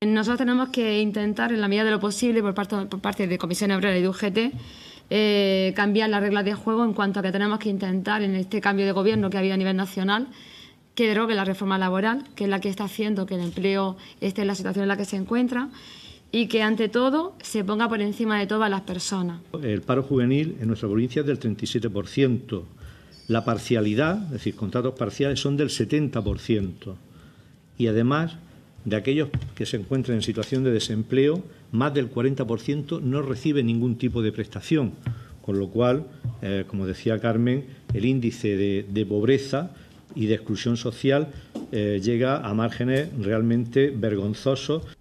Nosotros tenemos que intentar, en la medida de lo posible, por parte, de Comisión Obrera y de UGT, eh, cambiar las reglas de juego en cuanto a que tenemos que intentar, en este cambio de gobierno que ha habido a nivel nacional, que derogue la reforma laboral, que es la que está haciendo que el empleo esté en la situación en la que se encuentra y que, ante todo, se ponga por encima de todas las personas. El paro juvenil en nuestra provincia es del 37%. La parcialidad, es decir, contratos parciales, son del 70%. Y, además, de aquellos que se encuentran en situación de desempleo, más del 40% no recibe ningún tipo de prestación, con lo cual, eh, como decía Carmen, el índice de, pobreza y de exclusión social eh, llega a márgenes realmente vergonzosos.